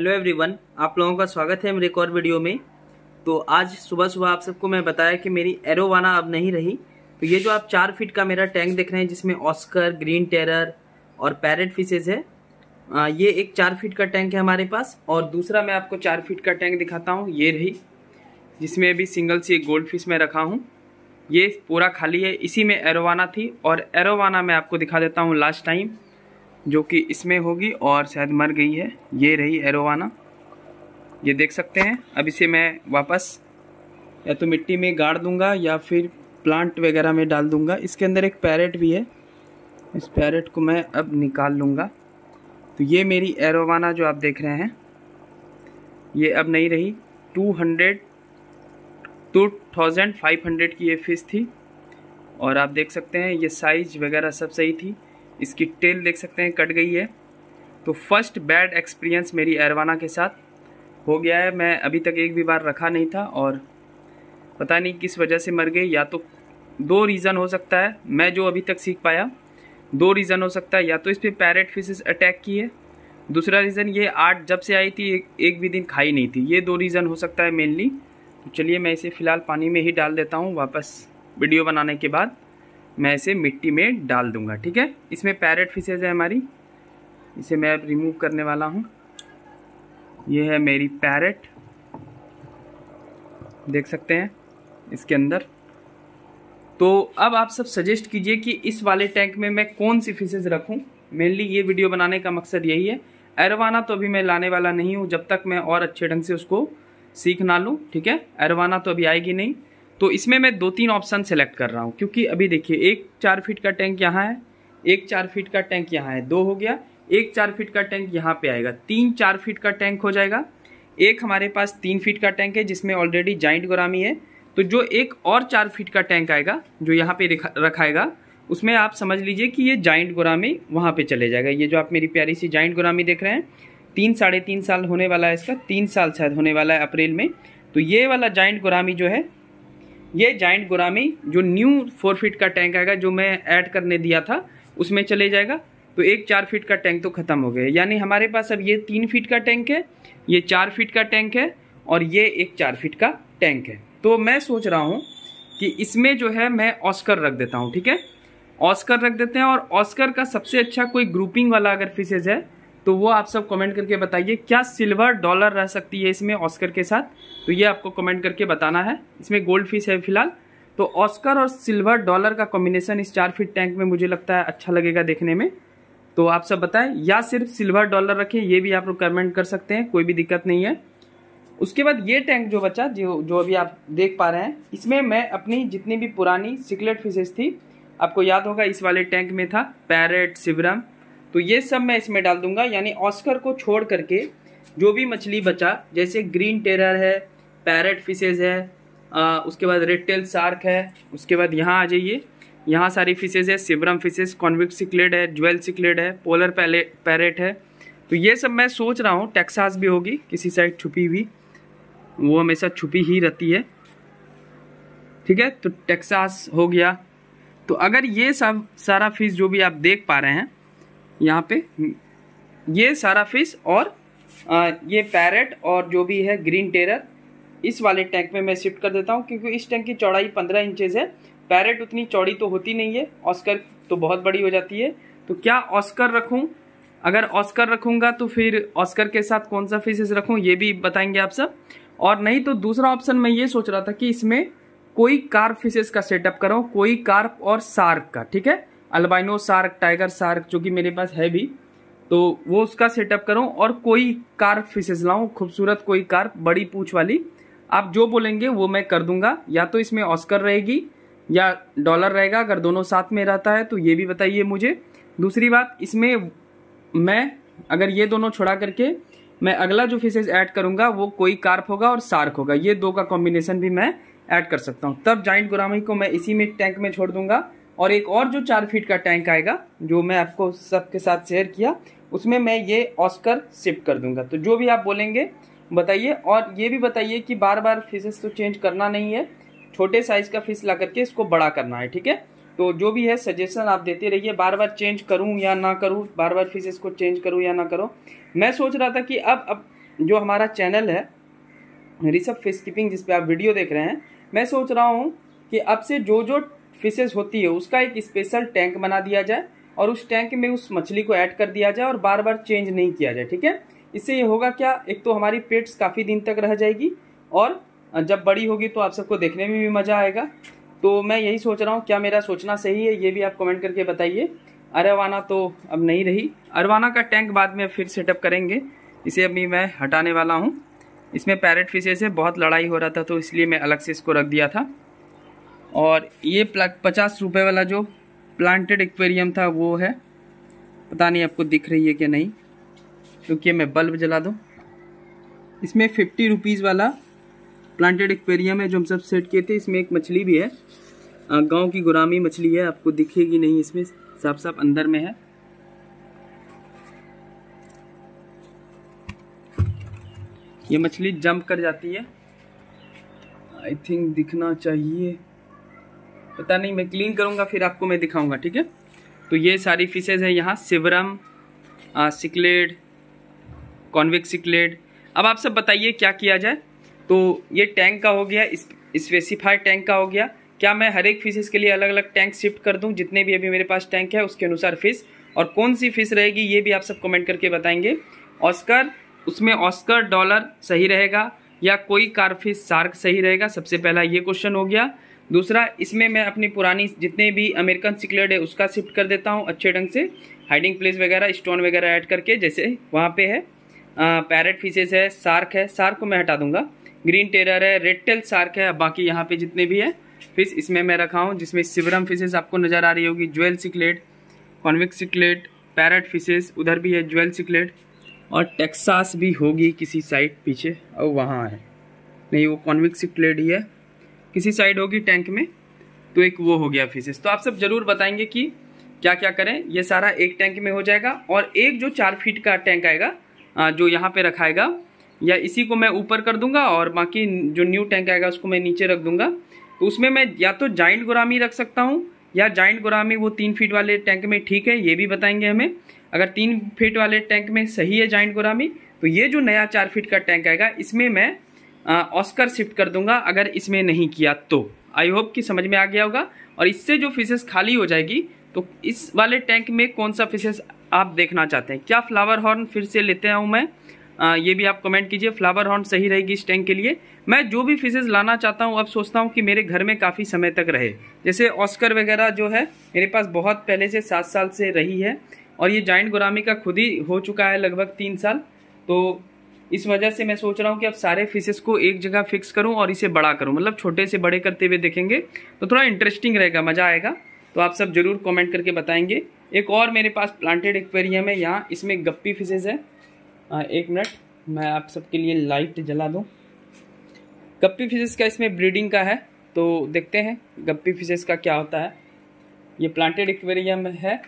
hello everyone आप लोगों का स्वागत है मेरे एक और वीडियो में तो आज सुबह सुबह आप सबको मैं बताया कि मेरी एरोवाना अब नहीं रही तो ये जो आप चार फीट का मेरा टैंक देख रहे हैं जिसमें ऑस्कर ग्रीन टेरर और पैरेट फिशेज है आ, ये एक चार फीट का टैंक है हमारे पास और दूसरा मैं आपको चार फीट का टैंक दिखाता हूँ ये रही जिसमें अभी सिंगल सी गोल्ड फिश में रखा हूँ ये पूरा खाली है इसी में एरोवाना थी और एरोवाना मैं आपको दिखा देता हूँ लास्ट टाइम जो कि इसमें होगी और शायद मर गई है ये रही एरोवाना ये देख सकते हैं अब इसे मैं वापस या तो मिट्टी में गाड़ दूंगा या फिर प्लांट वगैरह में डाल दूंगा इसके अंदर एक पैरेट भी है इस पैरेट को मैं अब निकाल लूँगा तो ये मेरी एरोवाना जो आप देख रहे हैं ये अब नहीं रही two hundred two thousand five hundred की ये फ़िश थी और आप देख सकते हैं ये साइज वगैरह सब सही थी इसकी टेल देख सकते हैं कट गई है तो फर्स्ट बैड एक्सपीरियंस मेरी एरवाना के साथ हो गया है मैं अभी तक एक भी बार रखा नहीं था और पता नहीं किस वजह से मर गई या तो दो रीज़न हो सकता है मैं जो अभी तक सीख पाया दो रीज़न हो सकता है या तो इस पर पैरेट फिशेस अटैक की है दूसरा रीज़न ये आठ जब से आई थी एक, एक भी दिन खाई नहीं थी ये दो रीज़न हो सकता है मेनली तो चलिए मैं इसे फ़िलहाल पानी में ही डाल देता हूँ वापस वीडियो बनाने के बाद मैं इसे मिट्टी में डाल दूंगा ठीक है इसमें पैरेट फिशेज है हमारी इसे मैं अब रिमूव करने वाला हूँ ये है मेरी पैरेट देख सकते हैं इसके अंदर तो अब आप सब सजेस्ट कीजिए कि इस वाले टैंक में मैं कौन सी फिशेज रखूँ मेनली ये वीडियो बनाने का मकसद यही है एरवाना तो अभी मैं लाने वाला नहीं हूँ जब तक मैं और अच्छे ढंग से उसको सीख ना लूँ ठीक है एरवाना तो अभी आएगी नहीं तो इसमें मैं दो तीन ऑप्शन सेलेक्ट कर रहा हूँ क्योंकि अभी देखिए एक चार फीट का टैंक यहाँ है एक चार फीट का टैंक यहाँ है दो हो गया एक चार फीट का टैंक यहाँ पे आएगा तीन चार फीट का टैंक हो जाएगा एक हमारे पास तीन फीट का टैंक है जिसमें ऑलरेडी जॉइंट गोरामी है तो जो एक और चार फीट का टैंक आएगा जो यहाँ पे रखाएगा उसमें आप समझ लीजिए कि ये जॉइंट गोरामी वहाँ पे चले जाएगा ये जो आप मेरी प्यारी सी जॉइंट गोरामी देख रहे हैं तीन साढ़े तीन साल होने वाला है इसका तीन साल शायद होने वाला है अप्रैल में तो ये वाला जॉइंट गोरामी जो है ये जाइंट गुरामी जो न्यू फोर फीट का टैंक आएगा जो मैं ऐड करने दिया था उसमें चले जाएगा तो एक चार फीट का टैंक तो ख़त्म हो गया यानी हमारे पास अब ये तीन फीट का टैंक है ये चार फीट का टैंक है और ये एक चार फीट का टैंक है तो मैं सोच रहा हूँ कि इसमें जो है मैं ऑस्कर रख देता हूँ ठीक है ऑस्कर रख देते हैं और ऑस्कर का सबसे अच्छा कोई ग्रुपिंग वाला अगर फिशेज है तो वो आप सब कमेंट करके बताइए क्या सिल्वर डॉलर रह सकती है इसमें ऑस्कर के साथ तो ये आपको कमेंट करके बताना है इसमें गोल्ड फिश है फिलहाल तो ऑस्कर और सिल्वर डॉलर का कॉम्बिनेशन इस चार फीट टैंक में मुझे लगता है अच्छा लगेगा देखने में तो आप सब बताएं या सिर्फ सिल्वर डॉलर रखें ये भी आप लोग कमेंट कर सकते हैं कोई भी दिक्कत नहीं है उसके बाद ये टैंक जो बचा जो जो अभी आप देख पा रहे हैं इसमें मैं अपनी जितनी भी पुरानी सिकलेट फिशेज थी आपको याद होगा इस वाले टैंक में था पैरेट सिवरम तो ये सब मैं इसमें डाल दूंगा यानी ऑस्कर को छोड़ करके जो भी मछली बचा जैसे ग्रीन टेरर है पैरट फिशेज है आ, उसके बाद रेड टेल सार्क है उसके बाद यहाँ आ जाइए यहाँ सारी फिशेज है सिवरम फिशेज कॉन्विक सिकलेट है ज्वेल सिकलेट है पोलर पैरेट है तो ये सब मैं सोच रहा हूँ टेक्सास भी होगी किसी साइड छुपी हुई वो हमेशा छुपी ही रहती है ठीक है तो टेक्सास हो गया तो अगर ये सब सारा फिश जो भी आप देख पा रहे हैं यहाँ पे हम्म, ये सारा फिश और आ, ये पैरेट और जो भी है ग्रीन टेरर इस वाले टैंक में मैं शिफ्ट कर देता हूँ क्योंकि इस टैंक की चौड़ाई पंद्रह इंचेज है पैरेट उतनी चौड़ी तो होती नहीं है ऑस्कर तो बहुत बड़ी हो जाती है तो क्या ऑस्कर रखूँ अगर ऑस्कर रखूँगा तो फिर ऑस्कर के साथ कौन सा फिशेज रखूँ ये भी बताएंगे आप सब और नहीं तो दूसरा ऑप्शन मैं ये सोच रहा था कि इसमें कोई कार फिशेज का सेटअप करो कोई कार्प और सार्क का ठीक है अल्बाइनो सार्क टाइगर सार्क जो कि मेरे पास है भी तो वो उसका सेटअप करूँ और कोई कार फिशेज लाऊँ खूबसूरत कोई कार बड़ी पूछ वाली आप जो बोलेंगे वो मैं कर दूंगा या तो इसमें ऑस्कर रहेगी या डॉलर रहेगा अगर दोनों साथ में रहता है तो ये भी बताइए मुझे दूसरी बात इसमें मैं अगर ये दोनों छोड़ा करके मैं अगला जो फिशेज ऐड करूंगा वो कोई कार्प होगा और सार्क होगा ये दो का कॉम्बिनेशन भी मैं ऐड कर सकता हूँ तब जाइंट गुरामी को मैं इसी में टैंक में छोड़ दूंगा और एक और जो चार फीट का टैंक आएगा जो मैं आपको सबके साथ शेयर किया उसमें मैं ये ऑस्कर शिफ्ट कर दूंगा तो जो भी आप बोलेंगे बताइए और ये भी बताइए कि बार बार फिशेस तो चेंज करना नहीं है छोटे साइज़ का फिश ला करके इसको बड़ा करना है ठीक है तो जो भी है सजेशन आप देते रहिए बार बार चेंज करूँ या ना करूँ बार बार फिशेस को चेंज करूँ या ना करूँ मैं सोच रहा था कि अब अब जो हमारा चैनल है ऋषभ फिश कीपिंग जिसपे आप वीडियो देख रहे हैं मैं सोच रहा हूँ कि अब से जो जो फिशेज होती है उसका एक स्पेशल टैंक बना दिया जाए और उस टैंक में उस मछली को ऐड कर दिया जाए और बार बार चेंज नहीं किया जाए ठीक है इससे ये होगा क्या एक तो हमारी पेट्स काफ़ी दिन तक रह जाएगी और जब बड़ी होगी तो आप सबको देखने में भी मज़ा आएगा तो मैं यही सोच रहा हूँ क्या मेरा सोचना सही है ये भी आप कमेंट करके बताइए अरवाना तो अब नहीं रही अरवाना का टैंक बाद में फिर सेटअप करेंगे इसे अभी मैं हटाने वाला हूँ इसमें पैरेट फिशेज है बहुत लड़ाई हो रहा था तो इसलिए मैं अलग से इसको रख दिया था और ये प्लग पचास रुपये वाला जो प्लांटेड एक्वेरियम था वो है पता नहीं आपको दिख रही है कि नहीं क्योंकि मैं बल्ब जला दूँ इसमें फिफ्टी रुपीज़ वाला प्लांटेड एक्वेरियम है जो हम सब सेट किए थे इसमें एक मछली भी है गांव की गुरामी मछली है आपको दिखेगी नहीं इसमें साफ साफ अंदर में है ये मछली जंप कर जाती है आई थिंक दिखना चाहिए पता नहीं मैं क्लीन करूँगा फिर आपको मैं दिखाऊँगा ठीक है तो ये सारी फिशेज़ हैं यहाँ सिवरम सिकलेड कॉन्विक सिकलेड अब आप सब बताइए क्या किया जाए तो ये टैंक का हो गया स्पेसिफाइड टैंक का हो गया क्या मैं हर एक फिशेज़ के लिए अलग अलग टैंक शिफ्ट कर दूँ जितने भी अभी मेरे पास टैंक है उसके अनुसार फिश और कौन सी फिश रहेगी ये भी आप सब कमेंट करके बताएंगे ऑस्कर उसमें ऑस्कर डॉलर सही रहेगा या कोई कारफिश सार्क सही रहेगा सबसे पहला ये क्वेश्चन हो गया दूसरा इसमें मैं अपनी पुरानी जितने भी अमेरिकन सिकलेट है उसका शिफ्ट कर देता हूँ अच्छे ढंग से हाइडिंग प्लेस वगैरह स्टोन वगैरह ऐड करके जैसे वहाँ पे है पैरट फिशेज है सार्क है सार्क को मैं हटा दूंगा ग्रीन टेरर है रेड टेल सार्क है बाकी यहाँ पे जितने भी है फिश इसमें मैं रखा हूँ जिसमें सिवरम फिशेज आपको नज़र आ रही होगी jewel cichlid convict cichlid parrot fishes उधर भी है ज्वेल सिकलेट और टेक्सास भी होगी किसी साइड पीछे और वहाँ है नहीं वो कॉन्विक सिकलेट ही है किसी साइड होगी टैंक में तो एक वो हो गया फिशेस तो आप सब जरूर बताएंगे कि क्या क्या करें ये सारा एक टैंक में हो जाएगा और एक जो चार फीट का टैंक आएगा जो यहाँ पे रखाएगा या इसी को मैं ऊपर कर दूंगा और बाकी जो न्यू टैंक आएगा उसको मैं नीचे रख दूंगा तो उसमें मैं या तो जाइंट गुरामी रख सकता हूँ या जाइंट गुरामी वो तीन फीट वाले टैंक में ठीक है ये भी बताएंगे हमें अगर तीन फीट वाले टैंक में सही है जाइंट गुरामी तो ये जो नया चार फीट का टैंक आएगा इसमें मैं ऑस्कर शिफ्ट कर दूंगा अगर इसमें नहीं किया तो आई होप कि समझ में आ गया होगा और इससे जो फिशेस खाली हो जाएगी तो इस वाले टैंक में कौन सा फिशेस आप देखना चाहते हैं क्या फ्लावर हॉर्न फिर से लेते हूँ मैं आ, ये भी आप कमेंट कीजिए फ्लावर हॉर्न सही रहेगी इस टैंक के लिए मैं जो भी फिशेज लाना चाहता हूँ अब सोचता हूँ कि मेरे घर में काफ़ी समय तक रहे जैसे ऑस्कर वगैरह जो है मेरे पास बहुत पहले से सात साल से रही है और ये जॉइंट गुरामी का खुद ही हो चुका है लगभग तीन साल तो इस वजह से मैं सोच रहा हूँ कि अब सारे फिशेस को एक जगह फिक्स करूँ और इसे बड़ा करूँ मतलब छोटे से बड़े करते हुए देखेंगे तो थोड़ा इंटरेस्टिंग रहेगा मज़ा आएगा तो आप सब ज़रूर कमेंट करके बताएंगे एक और मेरे पास प्लांटेड एक्वेरियम है यहाँ इसमें गप्पी फिशेज है आ, एक मिनट मैं आप सबके लिए लाइट जला दूँ गप्पी फिशेज का इसमें ब्रीडिंग का है तो देखते हैं गप्पी फिशेज का क्या होता है ये प्लांटेड एक्वेरियम है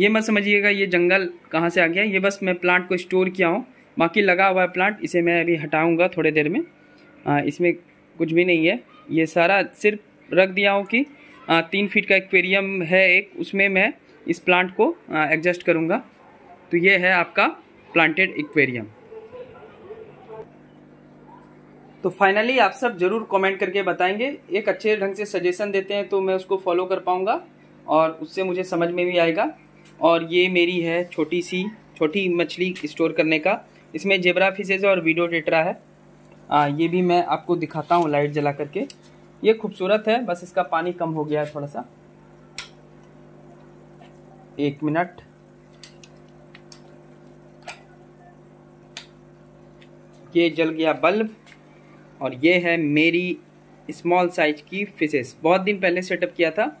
ये मत समझिएगा ये जंगल कहाँ से आ गया ये बस मैं प्लांट को स्टोर किया हूँ बाकी लगा हुआ है प्लांट इसे मैं अभी हटाऊँगा थोड़ी देर में आ, इसमें कुछ भी नहीं है ये सारा सिर्फ रख दिया हूँ कि आ, तीन फीट का एक्वेरियम है एक उसमें मैं इस प्लांट को एडजस्ट करूँगा तो ये है आपका प्लांटेड एक्वेरियम तो फाइनली आप सब ज़रूर कमेंट करके बताएंगे एक अच्छे ढंग से सजेशन देते हैं तो मैं उसको फॉलो कर पाऊँगा और उससे मुझे समझ में भी आएगा और ये मेरी है छोटी सी छोटी मछली स्टोर करने का इसमें जेबरा फिशेज और वीडियो टेटरा है आ, ये भी मैं आपको दिखाता हूँ लाइट जला करके ये खूबसूरत है बस इसका पानी कम हो गया है थोड़ा सा एक मिनट ये जल गया बल्ब और ये है मेरी स्मॉल साइज की फिशेस बहुत दिन पहले सेटअप किया था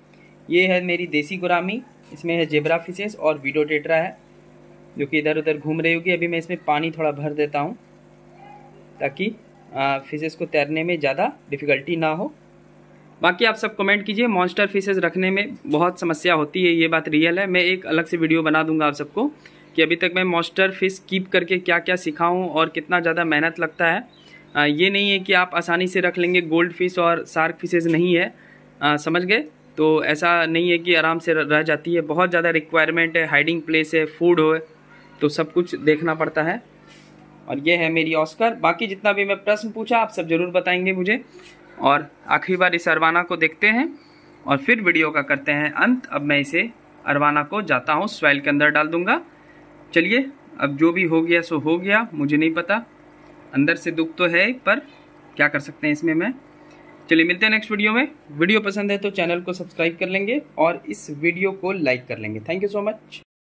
ये है मेरी देसी गुरामी इसमें है जेबरा फिशेज और वीडो है जो कि इधर उधर घूम रही होगी अभी मैं इसमें पानी थोड़ा भर देता हूँ ताकि फिशेज को तैरने में ज़्यादा डिफ़िकल्टी ना हो बाकी आप सब कमेंट कीजिए मॉन्स्टर फिशेज रखने में बहुत समस्या होती है ये बात रियल है मैं एक अलग से वीडियो बना दूंगा आप सबको कि अभी तक मैं मॉन्स्टर फिश कीप करके क्या क्या सिखाऊं और कितना ज़्यादा मेहनत लगता है ये नहीं है कि आप आसानी से रख लेंगे गोल्ड फिश और सार्क फिशेज नहीं है आ, समझ गए तो ऐसा नहीं है कि आराम से रह जाती है बहुत ज़्यादा रिक्वायरमेंट है हाइडिंग प्लेस है फूड हो तो सब कुछ देखना पड़ता है और ये है मेरी ऑस्कर बाकी जितना भी मैं प्रश्न पूछा आप सब ज़रूर बताएंगे मुझे और आखिरी बार इस अरवाना को देखते हैं और फिर वीडियो का करते हैं अंत अब मैं इसे अरवाना को जाता हूँ स्वाइल के अंदर डाल दूँगा चलिए अब जो भी हो गया सो हो गया मुझे नहीं पता अंदर से दुख तो है पर क्या कर सकते हैं इसमें मैं चलिए मिलते हैं नेक्स्ट वीडियो में वीडियो पसंद है तो चैनल को सब्सक्राइब कर लेंगे और इस वीडियो को लाइक कर लेंगे थैंक यू सो मच